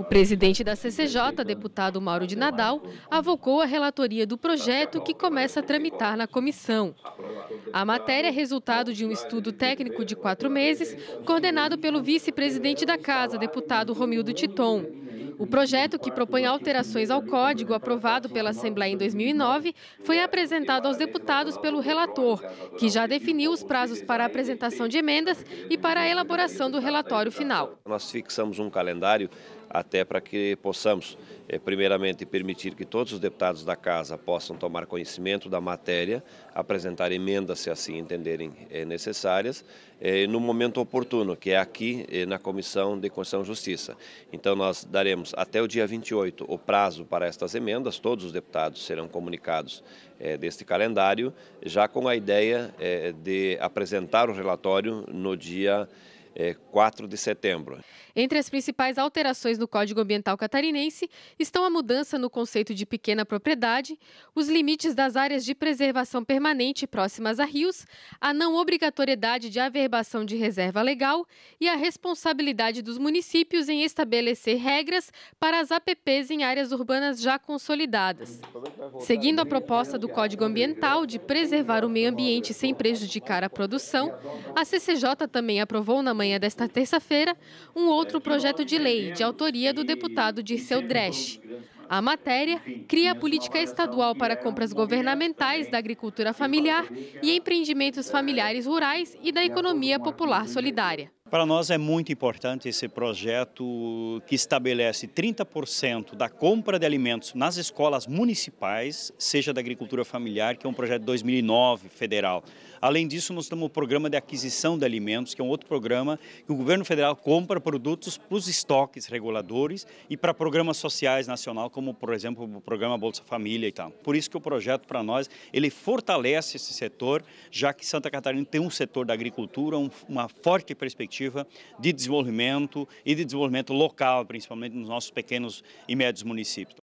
O presidente da CCJ, deputado Mauro de Nadal, avocou a relatoria do projeto que começa a tramitar na comissão. A matéria é resultado de um estudo técnico de quatro meses, coordenado pelo vice-presidente da Casa, deputado Romildo Titon. O projeto, que propõe alterações ao código aprovado pela Assembleia em 2009, foi apresentado aos deputados pelo relator, que já definiu os prazos para a apresentação de emendas e para a elaboração do relatório final. Nós fixamos um calendário até para que possamos, eh, primeiramente, permitir que todos os deputados da Casa possam tomar conhecimento da matéria, apresentar emendas, se assim entenderem eh, necessárias, eh, no momento oportuno, que é aqui na Comissão de Constituição e Justiça. Então, nós daremos até o dia 28 o prazo para estas emendas, todos os deputados serão comunicados deste calendário, já com a ideia de apresentar o relatório no dia é, 4 de setembro. Entre as principais alterações no Código Ambiental Catarinense estão a mudança no conceito de pequena propriedade, os limites das áreas de preservação permanente próximas a rios, a não obrigatoriedade de averbação de reserva legal e a responsabilidade dos municípios em estabelecer regras para as APPs em áreas urbanas já consolidadas. Seguindo a proposta do Código Ambiental de preservar o meio ambiente sem prejudicar a produção, a CCJ também aprovou na manhã desta terça-feira um outro projeto de lei de autoria do deputado Dirceu Dresch. A matéria cria a política estadual para compras governamentais da agricultura familiar e empreendimentos familiares rurais e da economia popular solidária. Para nós é muito importante esse projeto que estabelece 30% da compra de alimentos nas escolas municipais, seja da agricultura familiar, que é um projeto de 2009 federal. Além disso, nós temos o programa de aquisição de alimentos, que é um outro programa que o governo federal compra produtos para os estoques reguladores e para programas sociais nacional, como por exemplo o programa Bolsa Família e tal. Por isso que o projeto para nós, ele fortalece esse setor, já que Santa Catarina tem um setor da agricultura, uma forte perspectiva perspectiva de desenvolvimento e de desenvolvimento local, principalmente nos nossos pequenos e médios municípios.